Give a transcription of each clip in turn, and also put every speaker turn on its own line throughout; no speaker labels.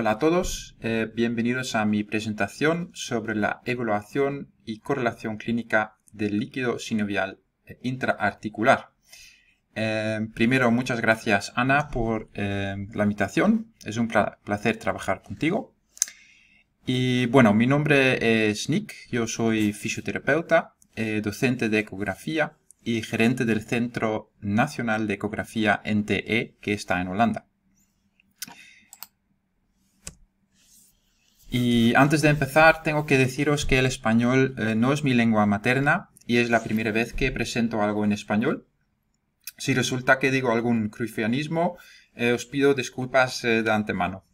Hola a todos, eh, bienvenidos a mi presentación sobre la evaluación y correlación clínica del líquido sinovial eh, intraarticular. Eh, primero, muchas gracias Ana por la invitación, es un placer trabajar contigo. Y bueno, mi nombre es Nick, yo soy fisioterapeuta, docente de ecografía y gerente del Centro Nacional de Ecografía NTE que está en Holanda. Y antes de empezar, tengo que deciros que el español eh, no es mi lengua materna y es la primera vez que presento algo en español. Si resulta que digo algún crucianismo, eh, os pido disculpas eh, de antemano.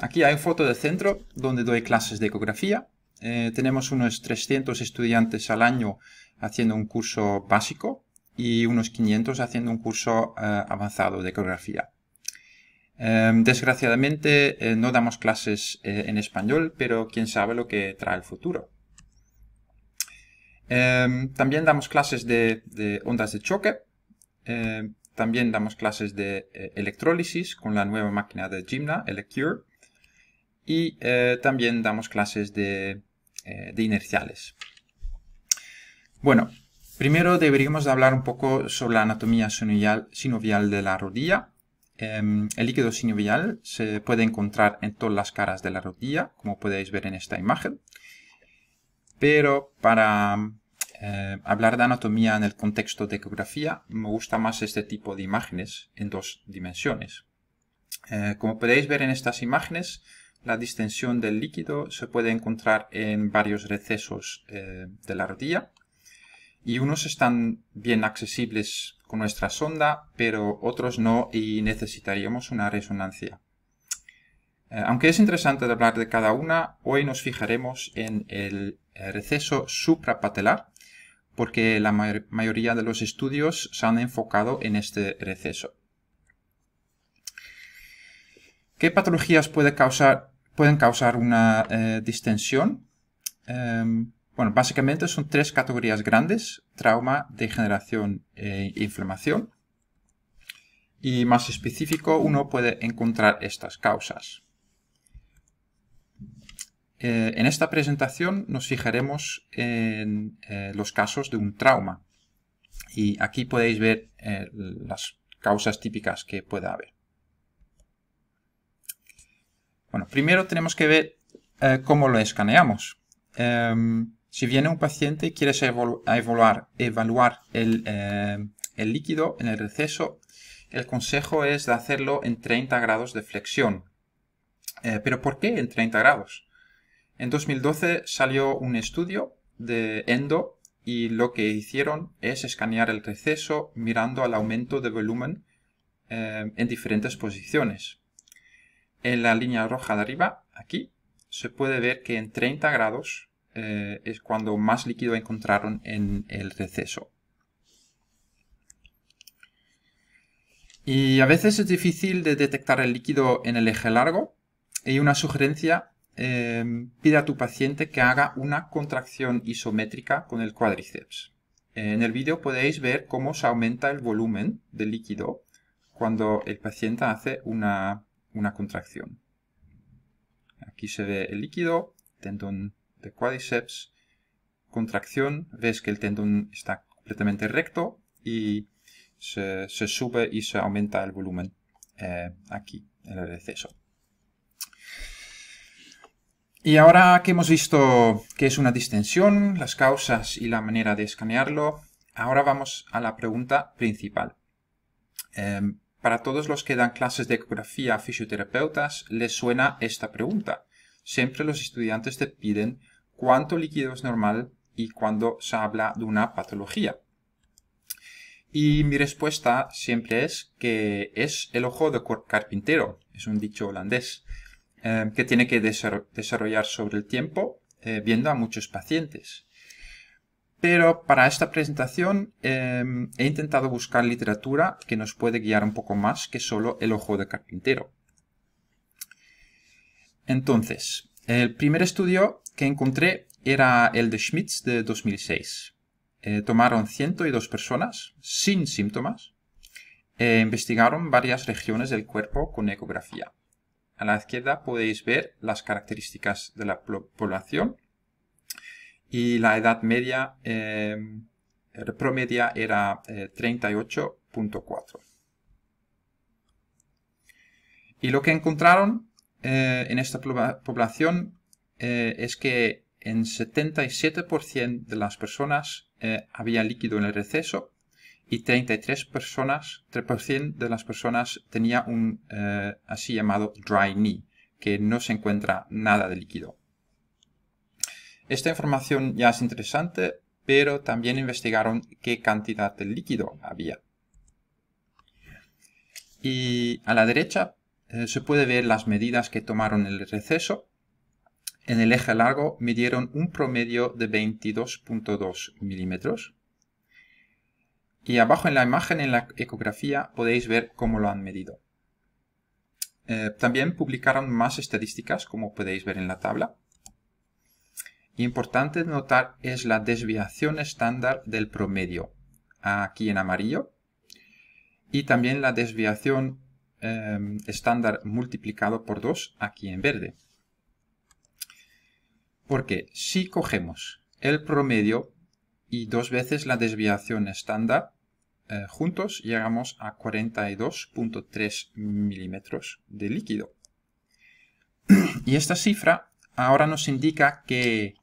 aquí hay una foto del centro donde doy clases de ecografía. tenemos unos 300 estudiantes al año haciendo un curso básico y unos 500 haciendo un curso avanzado de ecografía. Em, desgraciadamente eh, no damos clases eh, en español, pero quién sabe lo que trae el futuro. Em, también damos clases de, ondas de choque. Em, también damos clases de eh, electrólisis con la nueva máquina de Gymna, Electure, Y también damos clases de, de inerciales. Bueno, primero deberíamos hablar un poco sobre la anatomía sinovial de la rodilla. Em, el líquido sinovial se puede encontrar en todas las caras de la rodilla, como podéis ver en esta imagen. Pero para eh, hablar de anatomía en el contexto de ecografía, me gusta más este tipo de imágenes en dos dimensiones. Eh, como podéis ver en estas imágenes, la distensión del líquido se puede encontrar en varios recesos eh, de la rodilla, y unos están bien accesibles con nuestra sonda, pero otros no y necesitaríamos una resonancia. Eh, aunque es interesante hablar de cada una, hoy nos fijaremos en el eh, receso suprapatelar, porque la mayoría de los estudios se han enfocado en este receso. ¿Qué patologías causar, pueden causar una eh, distensión? Em, básicamente son tres categorías grandes, trauma, degeneración e inflamación. Y más específico, uno puede encontrar estas causas. Eh, en esta presentación nos fijaremos en eh, los casos de un trauma. Y aquí podéis ver eh, las causas típicas que pueda haber. Bueno, primero tenemos que ver cómo lo escaneamos. Em, si viene un paciente y quieres evaluar, eh, el, líquido en el receso, el consejo es de hacerlo en 30 grados de flexión. Eh, ¿Pero por qué en 30 grados? En 2012 salió un estudio de Endo y lo que hicieron es escanear el receso mirando al aumento de volumen eh, en diferentes posiciones. En la línea roja de arriba, aquí, se puede ver que en 30 grados eh, es cuando más líquido encontraron en el receso. Y a veces es difícil de detectar el líquido en el eje largo y una sugerencia em, pide a tu paciente que haga una contracción isométrica con el cuádriceps. En el vídeo podéis ver cómo se aumenta el volumen del líquido cuando el paciente hace una, una contracción. Aquí se ve el líquido, tendón de cuádriceps, contracción, ves que el tendón está completamente recto y se, sube y se aumenta el volumen eh, aquí, en el receso. Y ahora que hemos visto qué es una distensión, las causas y la manera de escanearlo, ahora vamos a la pregunta principal. Em, para todos los que dan clases de ecografía a fisioterapeutas, les suena esta pregunta siempre los estudiantes te piden cuánto líquido es normal y cuándo se habla de una patología. Y mi respuesta siempre es que es el ojo de carpintero, es un dicho holandés, eh, que tiene que desarrollar sobre el tiempo eh, viendo a muchos pacientes. Pero para esta presentación eh, he intentado buscar literatura que nos puede guiar un poco más que solo el ojo de carpintero. Entonces, el primer estudio que encontré era el de Schmitz de 2006. Eh, tomaron 102 personas sin síntomas e investigaron varias regiones del cuerpo con ecografía. A la izquierda podéis ver las características de la población y la edad media eh, promedia era 38.4. Y lo que encontraron eh, en esta población eh, es que en 77% de las personas eh, había líquido en el receso y 33 personas, 3% de las personas tenía un así llamado dry knee, que no se encuentra nada de líquido. Esta información ya es interesante, pero también investigaron qué cantidad de líquido había. Y a la derecha eh, se puede ver las medidas que tomaron en el receso. En el eje largo midieron un promedio de 22.2 milímetros. Y abajo en la imagen, en la ecografía, podéis ver cómo lo han medido. Eh, también publicaron más estadísticas, como podéis ver en la tabla. importante notar es la desviación estándar del promedio, aquí en amarillo, y también la desviación Em, estándar multiplicado por 2 aquí en verde. Porque si cogemos el promedio y dos veces la desviación estándar, eh, juntos llegamos a 42.3 milímetros de líquido. y esta cifra ahora nos indica que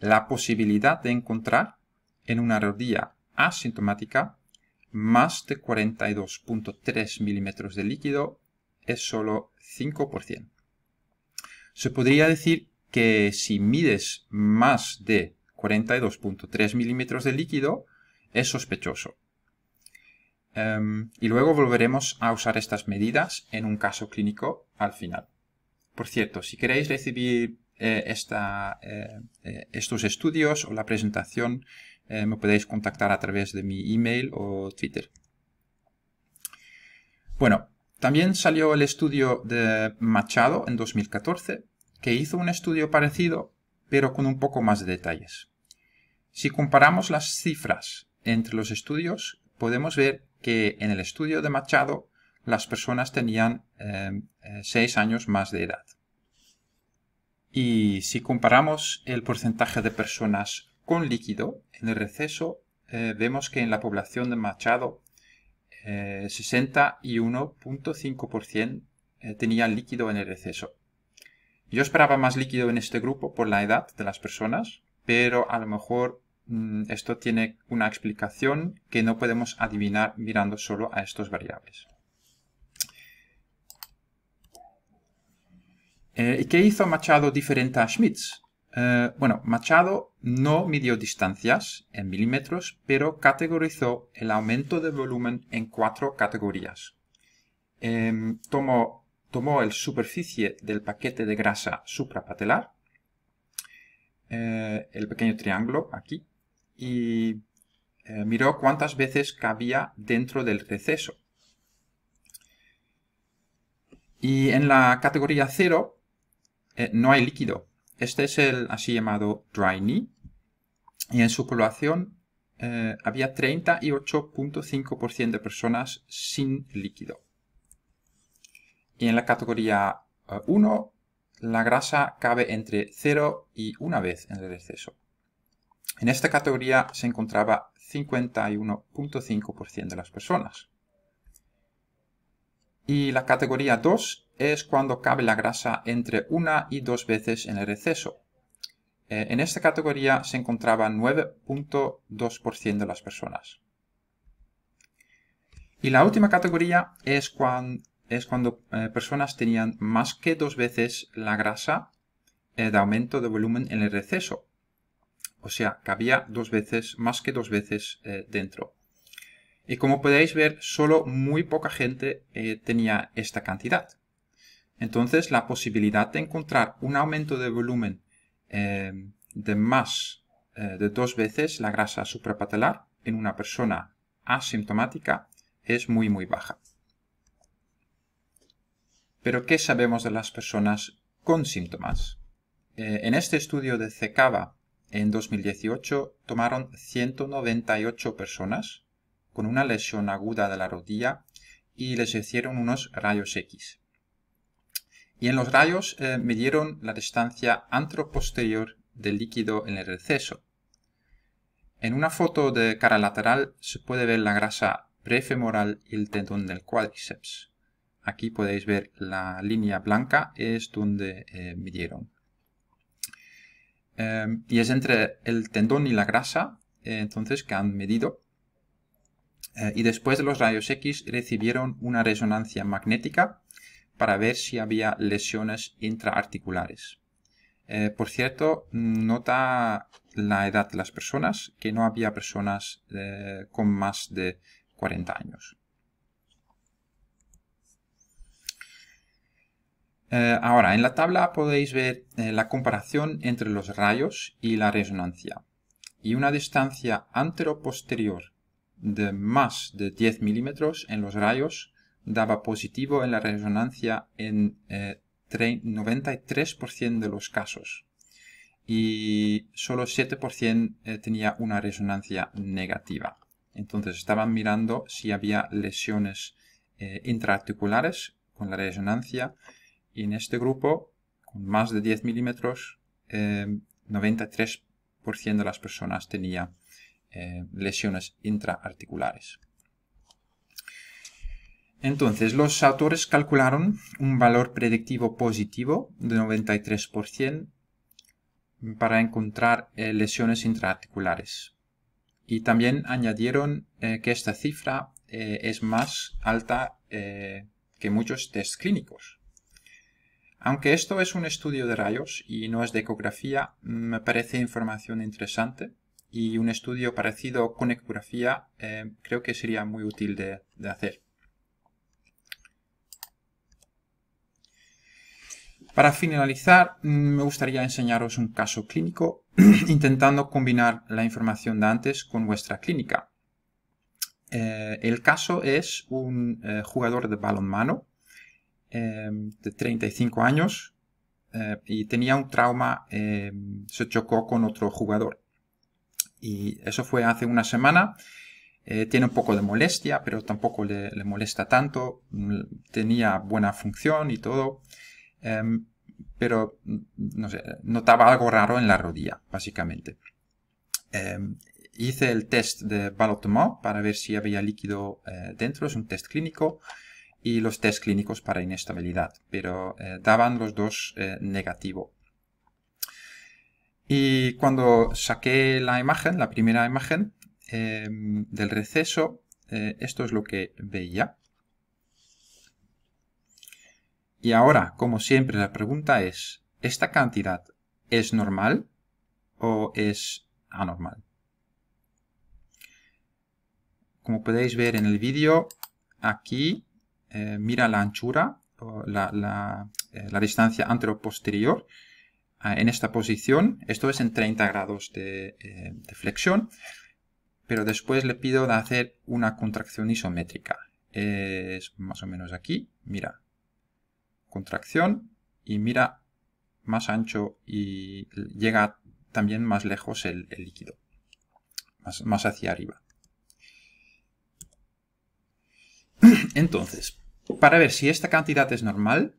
la posibilidad de encontrar en una rodilla asintomática más de 42.3 milímetros de líquido es solo 5%. Se podría decir que si mides más de 42.3 milímetros de líquido, es sospechoso. Em, y luego volveremos a usar estas medidas en un caso clínico al final. Por cierto, si queréis recibir eh, eh, eh, estos estudios o la presentación eh, me podéis contactar a través de mi email o Twitter. Bueno, también salió el estudio de Machado en 2014, que hizo un estudio parecido, pero con un poco más de detalles. Si comparamos las cifras entre los estudios, podemos ver que en el estudio de Machado las personas tenían 6 eh, eh, años más de edad. Y si comparamos el porcentaje de personas con líquido, en el receso eh, vemos que en la población de Machado 61.5% eh, eh, tenía líquido en el receso. Yo esperaba más líquido en este grupo por la edad de las personas, pero a lo mejor mm, esto tiene una explicación que no podemos adivinar mirando solo a estos variables. ¿Y qué hizo Machado diferente a Schmitz? bueno, Machado no midió distancias en milímetros, pero categorizó el aumento de volumen en cuatro categorías. Em, tomó, el superficie del paquete de grasa suprapatelar, eh, el pequeño triángulo aquí, y eh, miró cuántas veces cabía dentro del receso. Y en la categoría 0 eh, no hay líquido, este es el así llamado dry knee y en su población eh, había 38.5% de personas sin líquido. Y en la categoría 1, eh, la grasa cabe entre 0 y 1 vez en el exceso. En esta categoría se encontraba 51.5% de las personas. Y la categoría 2 es cuando cabe la grasa entre una y dos veces en el receso. Eh, en esta categoría se encontraba 9.2% de las personas. Y la última categoría es, cuando eh, personas tenían más que dos veces la grasa eh, de aumento de volumen en el receso. O sea, cabía dos veces, más que dos veces dentro. Y como podéis ver, solo muy poca gente tenía esta cantidad. Entonces, la posibilidad de encontrar un aumento de volumen eh, de más eh, de dos veces la grasa suprapatelar en una persona asintomática es muy, muy baja. Pero, ¿qué sabemos de las personas con síntomas? Eh, en este estudio de CECAVA en 2018 tomaron 198 personas con una lesión aguda de la rodilla y les hicieron unos rayos X. Y en los rayos eh, midieron la distancia antroposterior del líquido en el receso. En una foto de cara lateral se puede ver la grasa prefemoral y el tendón del cuádriceps. Aquí podéis ver la línea blanca, es donde eh, midieron. Em, y es entre el tendón y la grasa, eh, entonces, que han medido. y después de los rayos X recibieron una resonancia magnética para ver si había lesiones intraarticulares. Eh, por cierto, nota la edad de las personas, que no había personas eh, con más de 40 años. Eh, ahora, en la tabla podéis ver la comparación entre los rayos y la resonancia. Y una distancia antero-posterior de más de 10 milímetros en los rayos daba positivo en la resonancia en 93% eh, de los casos y solo 7% eh, tenía una resonancia negativa. Entonces estaban mirando si había lesiones eh, intraarticulares con la resonancia y en este grupo, con más de 10 milímetros, 93% de las personas tenía lesiones intraarticulares. Entonces, los autores calcularon un valor predictivo positivo de 93% para encontrar eh, lesiones intraarticulares. Y también añadieron eh, que esta cifra eh, es más alta que muchos test clínicos. Aunque esto es un estudio de rayos y no es de ecografía, me parece información interesante y un estudio parecido con ecografía creo que sería muy útil de hacer. Para finalizar, mm, me gustaría enseñaros un caso clínico intentando combinar la información de antes con vuestra clínica. Eh, el caso es un eh, jugador de balonmano em, de 35 años eh, y tenía un trauma, em, se chocó con otro jugador. Y eso fue hace una semana. tiene un poco de molestia, pero tampoco le, molesta tanto. Mm, tenía buena función y todo. Em, pero mm, no sé, notaba algo raro en la rodilla, básicamente. Em, hice el test de Balot-Mont para ver si había líquido eh, dentro, es un test clínico, y los test clínicos para inestabilidad, pero eh, daban los dos eh, negativo. Y cuando saqué la imagen, la primera imagen em, del receso, esto es lo que veía. Y ahora, como siempre, la pregunta es, ¿esta cantidad es normal o es anormal? Como podéis ver en el vídeo, aquí eh, mira la anchura, eh, la, distancia antero-posterior ah, en esta posición. Esto es en 30 grados de, eh, de flexión, pero después le pido de hacer una contracción isométrica. Es más o menos aquí, mira, contracción y mira más ancho y llega también más lejos el, líquido, más, hacia arriba. Entonces, para ver si esta cantidad es normal,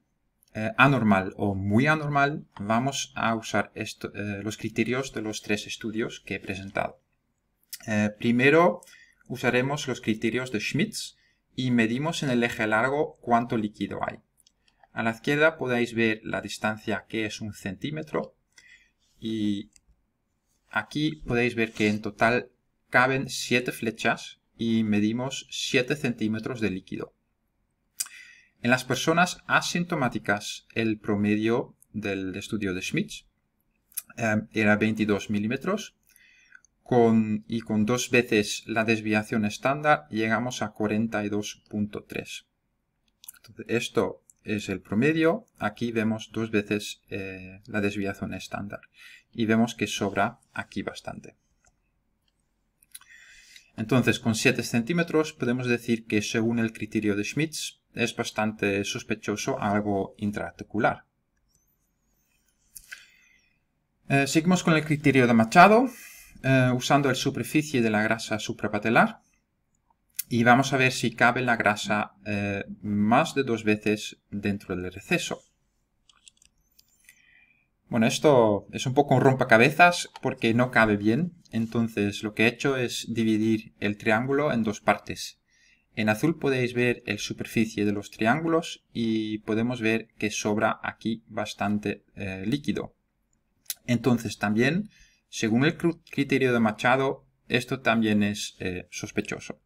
eh, anormal o muy anormal, vamos a usar eh, los criterios de los tres estudios que he presentado. Eh, primero usaremos los criterios de Schmitz y medimos en el eje largo cuánto líquido hay. A la izquierda podéis ver la distancia que es un centímetro y aquí podéis ver que en total caben 7 flechas y medimos 7 centímetros de líquido. En las personas asintomáticas el promedio del estudio de Schmidt eh, era 22 milímetros y con dos veces la desviación estándar llegamos a 42.3. Esto es el promedio. Aquí vemos dos veces eh, la desviación estándar. Y vemos que sobra aquí bastante. Entonces, con 7 centímetros podemos decir que según el criterio de Schmitz es bastante sospechoso algo intraarticular. Eh, seguimos con el criterio de Machado, eh, usando la superficie de la grasa suprapatelar y vamos a ver si cabe la grasa eh, más de dos veces dentro del receso. Bueno, esto es un poco un rompecabezas porque no cabe bien, entonces lo que he hecho es dividir el triángulo en dos partes. En azul podéis ver el superficie de los triángulos y podemos ver que sobra aquí bastante eh, líquido. Entonces también, según el criterio de Machado, esto también es eh, sospechoso.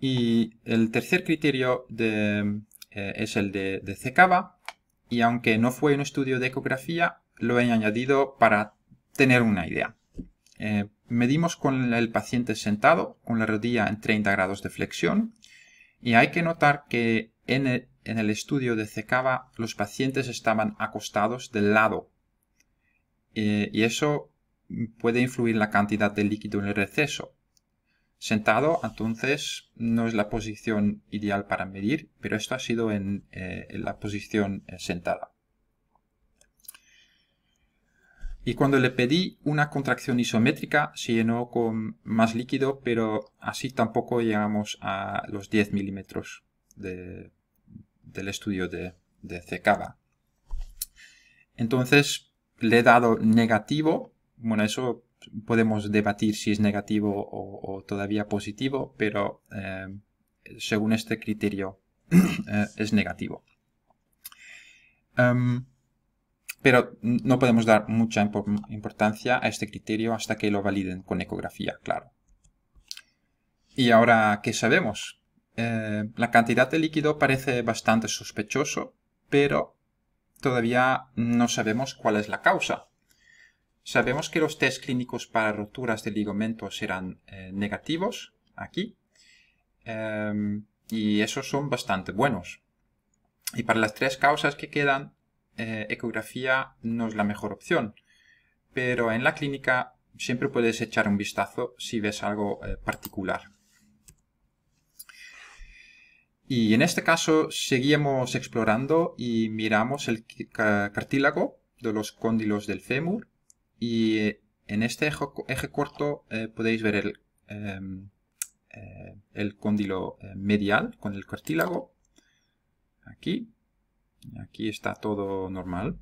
Y el tercer criterio eh, es el de, CECAVA y aunque no fue un estudio de ecografía, lo he añadido para tener una idea. Eh, medimos con el paciente sentado, con la rodilla en 30 grados de flexión, y hay que notar que en el, estudio de CECAVA los pacientes estaban acostados del lado, eh, y eso puede influir la cantidad de líquido en el receso. Sentado, entonces, no es la posición ideal para medir, pero esto ha sido en, eh, la posición eh, sentada. Y cuando le pedí una contracción isométrica, se llenó con más líquido, pero así tampoco llegamos a los 10 milímetros del estudio de, de Entonces, le he dado negativo, bueno, eso podemos debatir si es negativo o, todavía positivo, pero eh, según este criterio eh, es negativo. Em, pero no podemos dar mucha importancia a este criterio hasta que lo validen con ecografía, claro. Y ahora, ¿qué sabemos? Eh, la cantidad de líquido parece bastante sospechoso, pero todavía no sabemos cuál es la causa. Sabemos que los test clínicos para roturas de ligamento serán eh, negativos aquí em, y esos son bastante buenos. Y para las tres causas que quedan, eh, ecografía no es la mejor opción, pero en la clínica siempre puedes echar un vistazo si ves algo eh, particular. Y en este caso seguimos explorando y miramos el cartílago de los cóndilos del fémur y eh, en este eje, corto eh, podéis ver el, em, eh, el cóndilo medial con el cartílago. Aquí. Aquí está todo normal.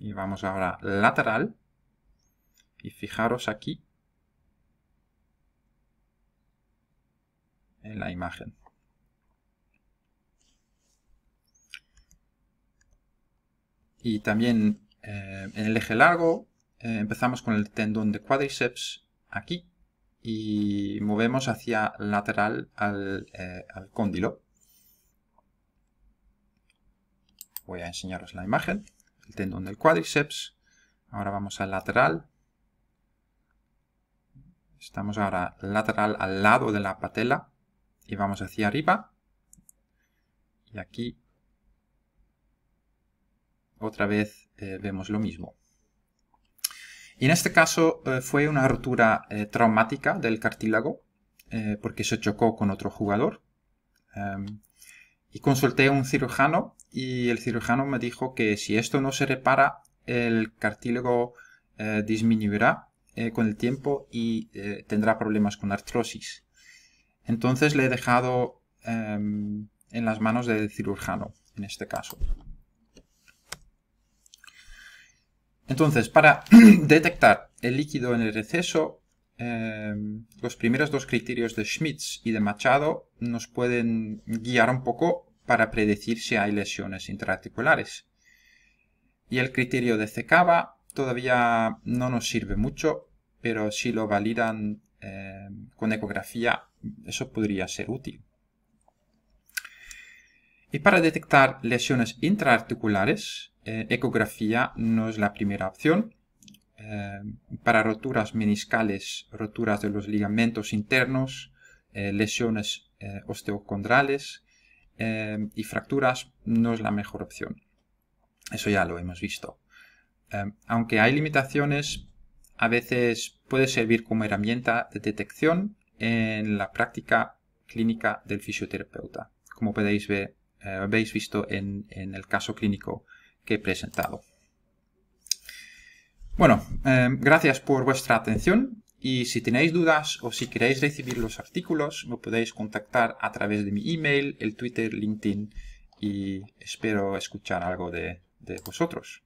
Y vamos ahora lateral. Y fijaros aquí. En la imagen. Y también en el eje largo eh, empezamos con el tendón de cuádriceps aquí y movemos hacia lateral eh, al, cóndilo. Voy a enseñaros la imagen, el tendón del cuádriceps. Ahora vamos al lateral. Estamos ahora lateral al lado de la patela y vamos hacia arriba. Y aquí otra vez eh, vemos lo mismo. Y en este caso eh, fue una rotura eh, traumática del cartílago eh, porque se chocó con otro jugador. Em, y consulté a un cirujano y el cirujano me dijo que si esto no se repara, el cartílago disminuirá con el tiempo y tendrá problemas con artrosis. Entonces le he dejado em, en las manos del cirujano en este caso. Entonces, para detectar el líquido en el receso, em, los primeros dos criterios de Schmitz y de Machado nos pueden guiar un poco para predecir si hay lesiones intraarticulares. Y el criterio de Cecava todavía no nos sirve mucho, pero si lo validan em, con ecografía, eso podría ser útil. Y para detectar lesiones intraarticulares, eh, ecografía no es la primera opción. Eh, para roturas meniscales, roturas de los ligamentos internos, eh, lesiones osteocondrales y fracturas no es la mejor opción. Eso ya lo hemos visto. aunque hay limitaciones, a veces puede servir como herramienta de detección en la práctica clínica del fisioterapeuta, como podéis ver, habéis visto en el caso clínico que he presentado. Bueno, em, gracias por vuestra atención y si tenéis dudas o si queréis recibir los artículos, me podéis contactar a través de mi email, el Twitter, LinkedIn y espero escuchar algo de vosotros.